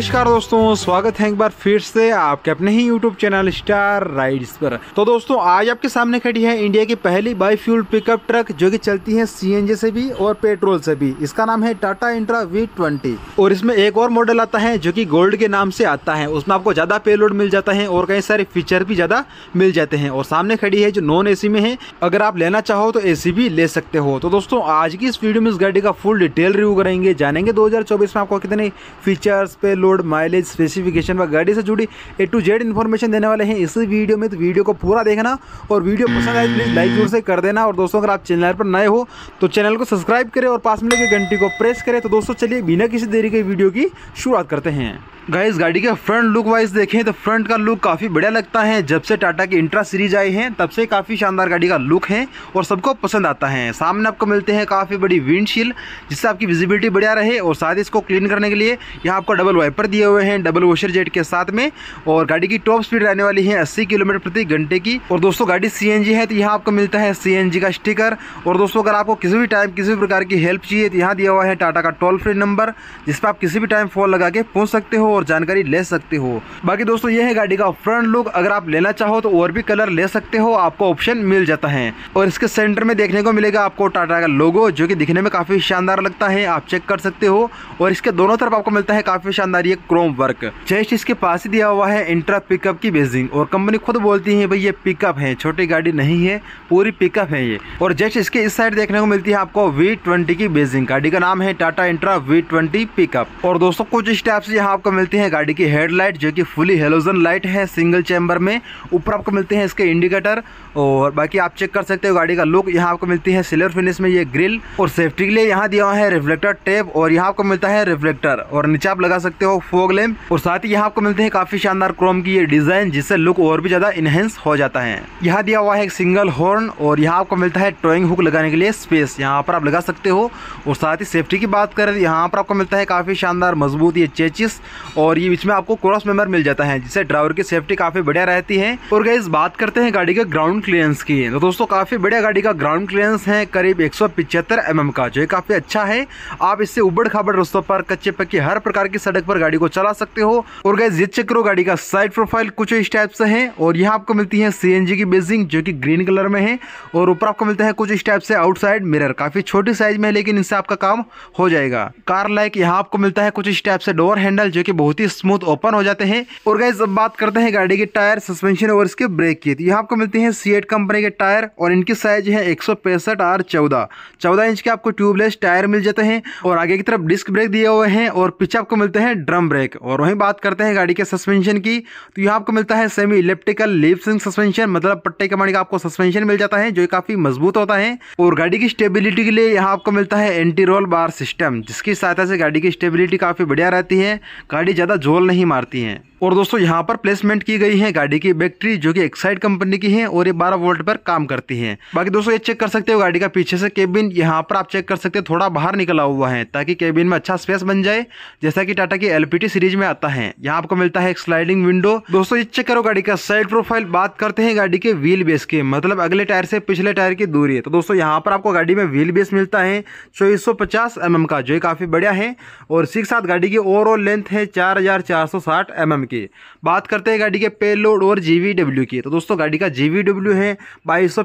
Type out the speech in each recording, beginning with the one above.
नमस्कार दोस्तों स्वागत है एक बार फिर से आपके अपने ही यूट्यूब चैनल स्टार राइड्स पर तो दोस्तों आज आपके सामने खड़ी है इंडिया की पहली बाई फ्यूल पिकअप ट्रक जो कि चलती है सीएनजी से भी और पेट्रोल से भी इसका नाम है टाटा इंट्रा वी ट्वेंटी और इसमें एक और मॉडल आता है जो की गोल्ड के नाम से आता है उसमें आपको ज्यादा पेलोड मिल जाता है और कई सारे फीचर भी ज्यादा मिल जाते हैं और सामने खड़ी है जो नॉन ए में है अगर आप लेना चाहो तो ए भी ले सकते हो तो दोस्तों आज की इस वीडियो में इस गाड़ी का फुल डिटेल रिव्यू करेंगे जानेंगे दो में आपको कितने फीचर्स पे रोड माइलेज स्पेसिफिकेशन व गाड़ी से जुड़ी ए टू जेड इन्फॉर्मेशन देने वाले हैं इसी वीडियो में तो वीडियो को पूरा देखना और वीडियो पसंद आए प्लीज़ लाइक जोर से कर देना और दोस्तों अगर आप चैनल पर नए हो तो चैनल को सब्सक्राइब करें और पास में लगे घंटी को प्रेस करें तो दोस्तों चलिए बिना किसी देरी के वीडियो की शुरुआत करते हैं गाइस गाड़ी के फ्रंट लुक वाइज देखें तो फ्रंट का लुक काफ़ी बढ़िया लगता है जब से टाटा की इंट्रा सीरीज आई है तब से काफ़ी शानदार गाड़ी का लुक है और सबको पसंद आता है सामने आपको मिलते हैं काफ़ी बड़ी विंडशील्ड जिससे आपकी विजिबिलिटी बढ़िया रहे और साथ ही इसको क्लीन करने के लिए यहाँ आपको डबल वाइपर दिए हुए हैं डबल वॉशर जेट के साथ में और गाड़ी की टॉप स्पीड रहने वाली है अस्सी किलोमीटर प्रति घंटे की और दोस्तों गाड़ी सी है तो यहाँ आपको मिलता है सी का स्टिकर और दोस्तों अगर आपको किसी भी टाइम किसी भी प्रकार की हेल्प चाहिए तो यहाँ दिया हुआ है टाटा का टोल फ्री नंबर जिस पर आप किसी भी टाइम फ़ोन लगा के पहुँच सकते हो और जानकारी ले सकते हो बाकी दोस्तों ये है गाड़ी का फ्रंट लुक अगर आप लेना चाहो तो और भी कलर ले सकते हो आपको ऑप्शन मिल जाता है और इसके सेंटर में देखने को मिलेगा आपको टाटा का लोगो जो कि दिखने में काफी शानदार लगता है आप चेक कर सकते हो और इसके दोनों तरफ आपको मिलता है काफी शानदार ये क्रोम वर्क जस्ट इसके पास ही दिया हुआ है इंट्रा पिकअप की बेजिंग और कंपनी खुद बोलती है भाई ये पिकअप है छोटी गाड़ी नहीं है पूरी पिकअप है ये और जस्ट इसके इस साइड देखने को मिलती है आपको वी की बेजिंग गाड़ी का नाम है टाटा इंट्रा वी पिकअप और दोस्तों कुछ स्टेप्स यहाँ आपको मिलती है गाड़ी की हेडलाइट जो कि फुली हेलोजन लाइट है सिंगल चैम्बर में ऊपर आपको मिलते हैं इसके इंडिकेटर और बाकी आप चेक कर सकते हो गाड़ी का लुक यहाँ आपको मिलती है सिल्वर फिनिश में ये ग्रिल और सेफ्टी के लिए यहाँ दिया हुआ है रिफ्लेक्टर टेप और यहाँ आपको मिलता है रिफ्लेक्टर और नीचे आप लगा सकते हो फोग लेम और साथ ही यहाँ आपको मिलते हैं काफ़ी शानदार क्रोम की ये डिज़ाइन जिससे लुक और भी ज़्यादा इनहेंस हो जाता है यहाँ दिया हुआ है एक सिंगल हॉर्न और यहाँ आपको मिलता है ट्रोइंग हुक लगाने के लिए स्पेस यहाँ पर आप लगा सकते हो और साथ ही सेफ्टी की बात करें यहाँ पर आपको मिलता है काफ़ी शानदार मजबूत ये चेचिस और ये बीच में आपको क्रॉस मेंबर मिल जाता है जिससे ड्राइवर की सेफ्टी काफ़ी बढ़िया रहती है और गई बात करते हैं गाड़ी के ग्राउंड क्लियरेंस की तो दोस्तों काफ़ी बढ़िया गाड़ी का ग्राउंड क्लियरेंस है करीब एक सौ एम mm का जो काफ़ी अच्छा है आप इससे उबड़ खाबड़ रस्तों पर कच्चे पक्की हर प्रकार की सड़क पर गाड़ी को चला सकते हो और गए जिद चक्रो करो गाड़ी का साइड प्रोफाइल कुछ इस टाइप से है और यहाँ आपको मिलती है सी की बेसिंग जो की ग्रीन कलर में है और ऊपर आपको मिलता है कुछ इस टाइप से आउटसाइड मिरर काफ़ी छोटी साइज में है लेकिन इनसे आपका काम हो जाएगा कार लाइक यहाँ आपको मिलता है कुछ इस टाइप से डोर हैंडल जो की बहुत ही स्मूथ ओपन हो जाते हैं और गाइज अब बात करते हैं गाड़ी के टायर सस्पेंशन और इसके ब्रेक की तो यहाँ आपको मिलते हैं सी कंपनी के टायर और इनकी साइज है एक आर चौदह चौदह इंच के आपको ट्यूबलेस टायर मिल जाते हैं और आगे की तरफ डिस्क ब्रेक दिए हुए हैं और पीछे आपको मिलते हैं ड्रम ब्रेक और वहीं बात करते हैं गाड़ी के सस्पेंशन की तो यहाँ आपको मिलता है सेमी इलेक्ट्रिकल लिपसिंग सस्पेंशन मतलब पट्टे के माने का आपको सस्पेंशन मिल जाता है जो काफी मजबूत होता है और गाड़ी की स्टेबिलिटी के लिए यहाँ आपको मिलता है एंटी रोल बार सिस्टम जिसकी सहायता से गाड़ी की स्टेबिलिटी काफी बढ़िया रहती है गाड़ी गाड़ी ज़्यादा जोर नहीं मारती हैं और दोस्तों यहाँ पर प्लेसमेंट की गई है गाड़ी की बैटरी जो कि एक्साइड कंपनी की है और ये 12 वोल्ट पर काम करती है बाकी दोस्तों ये चेक कर सकते हो गाड़ी का पीछे से केबिन यहाँ पर आप चेक कर सकते हो थोड़ा बाहर निकला हुआ है ताकि केबिन में अच्छा स्पेस बन जाए जैसा कि टाटा की एलपीटी सीरीज में आता है यहाँ आपको मिलता है एक स्लाइडिंग विंडो दोस्तों ये चेक करो गाड़ी का साइड प्रोफाइल बात करते हैं गाड़ी के व्हील बेस के मतलब अगले टायर से पिछले टायर की दूरी है तो दोस्तों यहाँ पर आपको गाड़ी में व्हील बेस मिलता है चौबीस सौ का जो काफ़ी बढ़िया है और के साथ गाड़ी की ओवरऑल लेंथ है चार हजार चार सौ साठ की बात करते हैं गाड़ी के पेलोड और जीवीडब्ल्यू की तो दोस्तों गाड़ी का जीवीडब्ल्यू है बाईस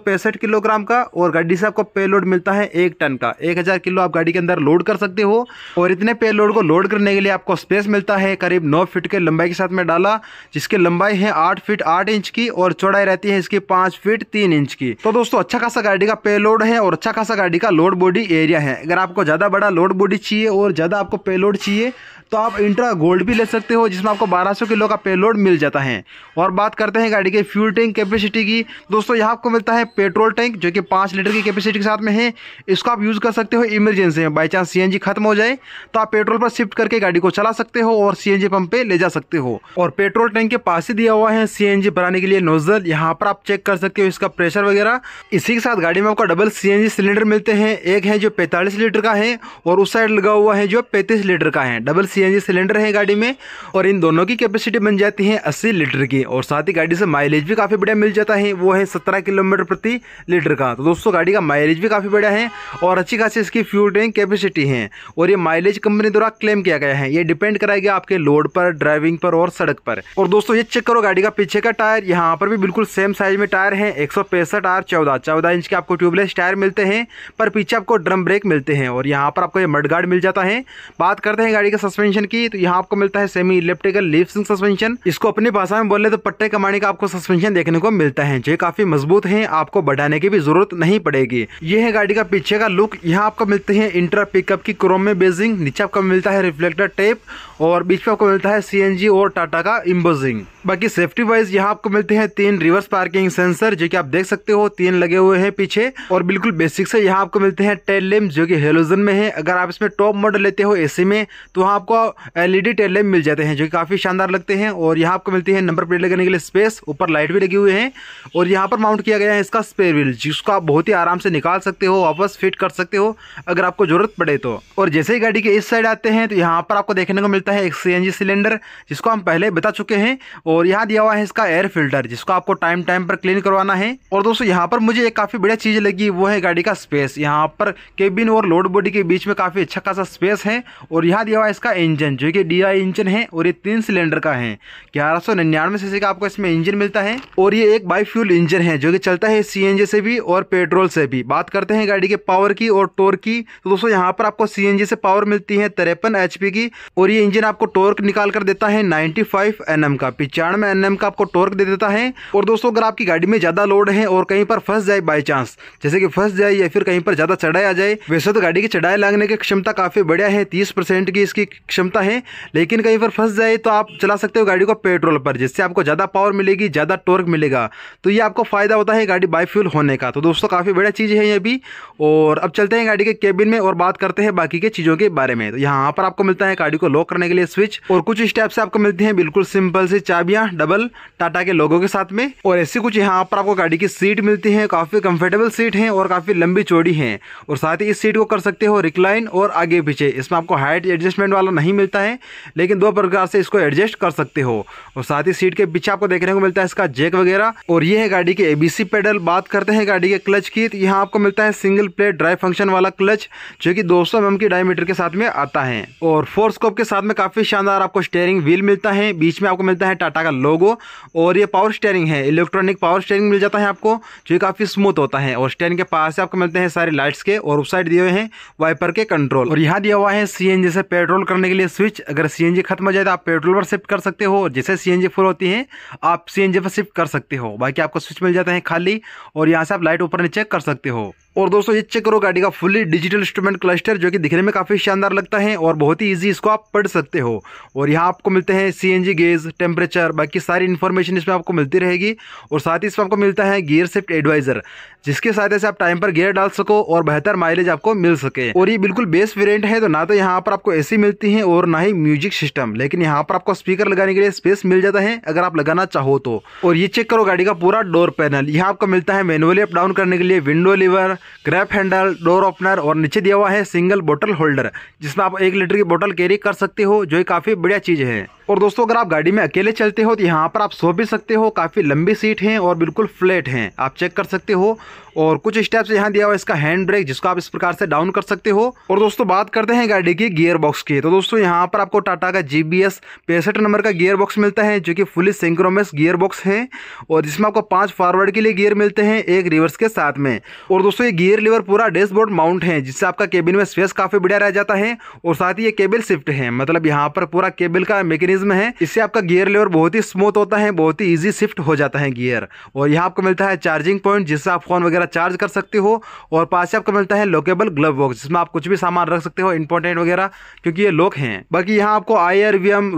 किलोग्राम का और गाड़ी से आपको पेलोड मिलता है एक टन का एक किलो आप गाड़ी के अंदर लोड कर सकते हो और इतने पेलोड को लोड करने के लिए आपको स्पेस मिलता है करीब नौ फीट के लंबाई के साथ में डाला जिसकी लंबाई है आठ फीट आठ इंच की और चौड़ाई रहती है इसकी पाँच फीट तीन इंच की तो दोस्तों अच्छा खासा गाड़ी का पेलोड है और अच्छा खासा गाड़ी का लोड बॉडी एरिया है अगर आपको ज़्यादा बड़ा लोड बॉडी चाहिए और ज़्यादा आपको पेलोड चाहिए तो आप इंट्रा गोल्ड भी ले सकते हो जिसमें आपको 1200 बारह किलो का पेलोड मिल जाता है और बात करते हैं गाड़ी के फ्यूल टैंक कैपेसिटी की दोस्तों यहाँ आपको मिलता है पेट्रोल टैंक जो कि पाँच लीटर की कैपेसिटी के साथ में है इसको आप यूज़ कर सकते हो इमरजेंसी में बाई चांस सी खत्म हो जाए तो आप पेट्रोल पर शिफ्ट करके गाड़ी को चला सकते हो और सी एन पंप पे ले जा सकते हो और पेट्रोल टैंक के पास ही दिया हुआ है सी बनाने के लिए नोजल यहाँ पर आप चेक कर सकते हो इसका प्रेशर वगैरह इसी के साथ गाड़ी में आपको डबल सी सिलेंडर मिलते हैं एक है जो पैंतालीस लीटर का है और उस साइड लगा हुआ है जो पैंतीस लीटर का है डबल सी सिलेंडर है गाड़ी में और इन दोनों की कैपेसिटी कैपेसिटी बन जाती है अस्सी लीटर की और साथ ही गाड़ी से माइलेज भी काफ़ी बढ़िया मिल जाता है वो है सत्रह किलोमीटर प्रति लीटर का तो दोस्तों गाड़ी का माइलेज भी काफ़ी बढ़िया है और अच्छी खासी इसकी फ्यूल टैंक कैपेसिटी है और ये माइलेज कंपनी द्वारा क्लेम किया गया है ये डिपेंड कराएगा आपके लोड पर ड्राइविंग पर और सड़क पर और दोस्तों ये चेक करो गाड़ी का पीछे का टायर यहाँ पर भी बिल्कुल सेम साइज में टायर है एक सौ पैंसठ आर चौदह चौदह इंच के आपको ट्यूबलेस टायर मिलते हैं पर पीछे आपको ड्रम ब्रेक मिलते हैं और यहाँ पर आपको ये गार्ड मिल जाता है बात करते हैं गाड़ी के सस्पेंशन की तो यहाँ आपको मिलता है सेमी इलेक्ट्रिकल लिफ्ट सस्पेंशन इसको अपनी भाषा में बोले तो पट्टे कमाने का आपको सस्पेंशन देखने को मिलता है जो काफी मजबूत है आपको बढ़ाने की भी जरूरत नहीं पड़ेगी ये है गाड़ी का पीछे का लुक यहाँ आपको मिलते हैं इंटर पिकअप की क्रोम में बेजिंग नीचे आपको मिलता है रिफ्लेक्टर टेप और बीच में आपको मिलता है सी और टाटा का इम्बोजिंग बाकी सेफ्टी वाइज यहाँ आपको मिलते हैं तीन रिवर्स पार्किंग सेंसर जो कि आप देख सकते हो तीन लगे हुए हैं पीछे और बिल्कुल बेसिक से यहाँ आपको मिलते हैं टेल लैम्प जो कि हेलोजन में है अगर आप इसमें टॉप मॉडल लेते हो एसी में तो वहाँ आपको एलईडी टेल लैम्प मिल जाते हैं जो कि काफी शानदार लगते सकते हैं और यहाँ आपको मिलती है नंबर प्लेट लगाने के लिए स्पेस ऊपर लाइट भी लगी हुई है और यहाँ पर माउंट किया गया है इसका स्पेयर व्हील जिसको आप बहुत ही आराम से निकाल सकते हो वापस फिट कर सकते हो अगर आपको ज़रूरत पड़े तो और जैसे ही गाड़ी के इस साइड आते हैं तो यहाँ पर आपको देखने को मिलता है एक सी सिलेंडर जिसको हम पहले बता चुके हैं और यहाँ दिया हुआ है इसका एयर फिल्टर जिसको आपको टाइम टाइम पर क्लीन करवाना है और दोस्तों यहाँ पर मुझे एक काफ़ी बढ़िया चीज़ लगी वो है गाड़ी का स्पेस यहाँ पर केबिन और लोड बॉडी के बीच में काफ़ी अच्छा खासा स्पेस है और यहाँ दिया हुआ है इसका इंजन जो कि डी इंजन है और ये तीन सिलेंडर का है ग्यारह सौ निन्यानवे सीसी का आपको इसमें इंजन मिलता है और ये एक बाई फ्यूल इंजन है जो कि चलता है सी से भी और पेट्रोल से भी बात करते हैं गाड़ी के पावर की और टोर की तो दोस्तों यहाँ पर आपको सी से पावर मिलती है तिरपन एच की और ये इंजन आपको टोर्क निकाल कर देता है नाइन्टी फाइव का पिचानवे एन का आपको टोर्क दे देता है और दोस्तों अगर आपकी गाड़ी में ज़्यादा लोड है और कहीं पर फंस जाए बाई चांस जैसे कि फंस जाए या फिर कहीं पर ज़्यादा चढ़ाई आ जाए वैसे तो गाड़ी की चढ़ाई लागने की क्षमता काफ़ी बढ़िया है तीस की इसकी क्षमता है लेकिन कहीं पर फंस जाए तो आप चला चला सकते हो गाड़ी को पेट्रोल पर जिससे आपको ज़्यादा पावर मिलेगी ज़्यादा टॉर्क मिलेगा तो ये आपको फ़ायदा होता है गाड़ी बाईफ्यूल होने का तो दोस्तों काफ़ी बढ़िया चीज़ है ये भी और अब चलते हैं गाड़ी के केबिन में और बात करते हैं बाकी के चीज़ों के बारे में तो यहाँ पर आपको मिलता है गाड़ी को लॉक करने के लिए स्विच और कुछ स्टेप्स आपको मिलते हैं बिल्कुल सिंपल से चाबियाँ डबल टाटा के लोगों के साथ में और ऐसी कुछ यहाँ पर आपको गाड़ी की सीट मिलती है काफ़ी कम्फर्टेबल सीट है और काफ़ी लंबी चौड़ी है और साथ ही इस सीट को कर सकते हो रिक्लाइन और आगे पीछे इसमें आपको हाइट एडजस्टमेंट वाला नहीं मिलता है लेकिन दो प्रकार से इसको एडजस्ट कर सकते हो और साथ ही सीट के पीछे आपको देखने को मिलता है इसका जेक वगैरह और ये है गाड़ी के एबीसी पेडल बात करते हैं गाड़ी के क्लच की तो यहाँ आपको मिलता है सिंगल प्लेट ड्राइव फंक्शन वाला क्लच जो कि दो सौ एम की डायमीटर के साथ में आता है और फोर स्कोप के साथ में काफी शानदार आपको स्टेयरिंग व्हील मिलता है बीच में आपको मिलता है टाटा का लोगो और ये पावर स्टेयरिंग है इलेक्ट्रॉनिक पावर स्टेयरिंग मिल जाता है आपको जो काफी स्मूथ होता है और स्टेयरिंग के पास से आपको मिलते हैं सारे लाइट्स के और उस साइड दिए हैं वाइपर के कंट्रोल और यहाँ दिया हुआ है सी से पेट्रोल करने के लिए स्विच अगर सी खत्म हो जाए तो आप पेट्रोल पर शिफ्ट कर सकते हो और जैसे सी एन फुल होती है आप सी एन पर शिफ्ट कर सकते हो बाकी आपको स्विच मिल जाता है खाली और यहाँ से आप लाइट ऊपर नीचे कर सकते हो और दोस्तों ये चेक करो गाड़ी का फुली डिजिटल इंस्ट्रूमेंट क्लस्टर जो कि दिखने में काफ़ी शानदार लगता है और बहुत ही ईजी इसको आप पढ़ सकते हो और यहाँ आपको मिलते हैं C N G gauge temperature बाकी सारी इन्फॉर्मेशन इसमें आपको मिलती रहेगी और साथ ही इसमें आपको मिलता है गियर सेफ्ट एडवाइज़र जिसके सहायता से आप टाइम पर गियर डाल सको और बेहतर माइलेज आपको मिल सके और ये बिल्कुल बेस्ट वेरियंट है तो ना तो यहाँ पर आपको ए मिलती है और ना ही म्यूजिक सिस्टम लेकिन यहाँ पर आपको स्पीकर लगाने के लिए स्पेस मिल जाता है अगर आप लगाना चाहो तो और ये चेक करो गाड़ी का पूरा डोर पैनल यहाँ आपको मिलता है मैनुअली अप डाउन करने के लिए window lever grab handle door opener और नीचे दिया हुआ है सिंगल बोतल होल्डर जिसमें आप एक लीटर की बोतल कैरी कर सकते हो जो काफ़ी बढ़िया चीज़ है और दोस्तों अगर आप गाड़ी में अकेले चलते हो तो यहाँ पर आप सो भी सकते हो काफ़ी लंबी सीट है और बिल्कुल फ्लैट हैं आप चेक कर सकते हो और कुछ स्टेप्स यहाँ दिया हुआ है इसका हैंड ब्रेक जिसको आप इस प्रकार से डाउन कर सकते हो और दोस्तों बात करते हैं गाड़ी की गियर बॉक्स की तो दोस्तों यहाँ पर आपको टाटा का जी बी एस पैंसठ नंबर का गियर बॉक्स मिलता है जो कि फुली सिंक्रोमस गियर बॉक्स है और जिसमें आपको पाँच फॉरवर्ड के लिए गियर मिलते हैं एक रिवर्स के साथ में और दोस्तों ये गियर लीवर पूरा डैशबोर्ड माउंट है जिससे आपका केबिन में स्पेस काफी बढ़िया रह जाता है और साथ ही ये केबल शिफ्ट है मतलब यहाँ पर पूरा केबल का मेकेनिज्म है इससे आपका गियर लीवर बहुत ही स्मूथ होता है बहुत ही इजी शिफ्ट हो जाता है गियर और यहाँ आपको मिलता है चार्जिंग पॉइंट जिससे आप फोन वगैरह चार्ज कर सकते हो और पास आपको मिलता है लोकेबल ग्लव बॉक्स जिसमें आप कुछ भी सामान रख सकते हो इंपॉर्टेंट वगैरह क्योंकि ये लोक है बाकी यहाँ आपको आई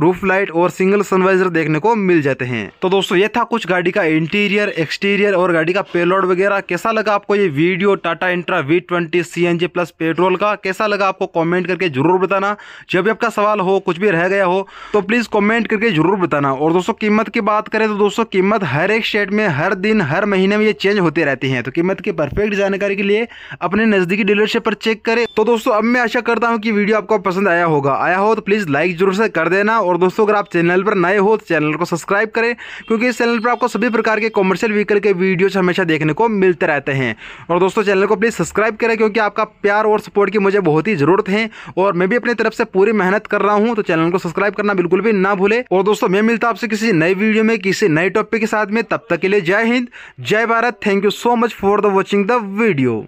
रूफ लाइट और सिंगल सनवाइजर देखने को मिल जाते हैं तो दोस्तों ये था कुछ गाड़ी का इंटीरियर एक्सटीरियर और गाड़ी का पेलोड वगैरह कैसा लगा आपको ये video Tata intra V twenty C N G plus petrol का कैसा लगा आपको कमेंट करके जरूर बताना जब भी आपका सवाल हो कुछ भी रह गया हो तो प्लीज़ कमेंट करके जरूर बताना और दोस्तों कीमत की बात करें तो दोस्तों कीमत हर एक स्टेट में हर दिन हर महीने में ये चेंज होती रहती है तो कीमत की परफेक्ट जानकारी के लिए अपने नज़दीकी डीलरशिप पर चेक करें तो दोस्तों अब मैं आशा करता हूँ कि वीडियो आपको पसंद आया होगा आया हो तो प्लीज़ लाइक जरूर से कर देना और दोस्तों अगर आप चैनल पर नए हो तो चैनल को सब्सक्राइब करें क्योंकि इस चैनल पर आपको सभी प्रकार के कॉमर्शियल व्हीकल के वीडियोज हमेशा देखने को मिलते रहते हैं और दोस्तों चैनल को प्लीज़ सब्सक्राइब करें क्योंकि आपका प्यार और सपोर्ट की मुझे बहुत ही ज़रूरत है और मैं भी अपनी तरफ से पूरी मेहनत कर रहा हूँ तो चैनल को सब्सक्राइब करना बिल्कुल भी ना भूले और दोस्तों मैं मिलता आपसे किसी नई वीडियो में किसी नए टॉपिक के साथ में तब तक के लिए जय हिंद जय Bharat thank you so much for the watching the video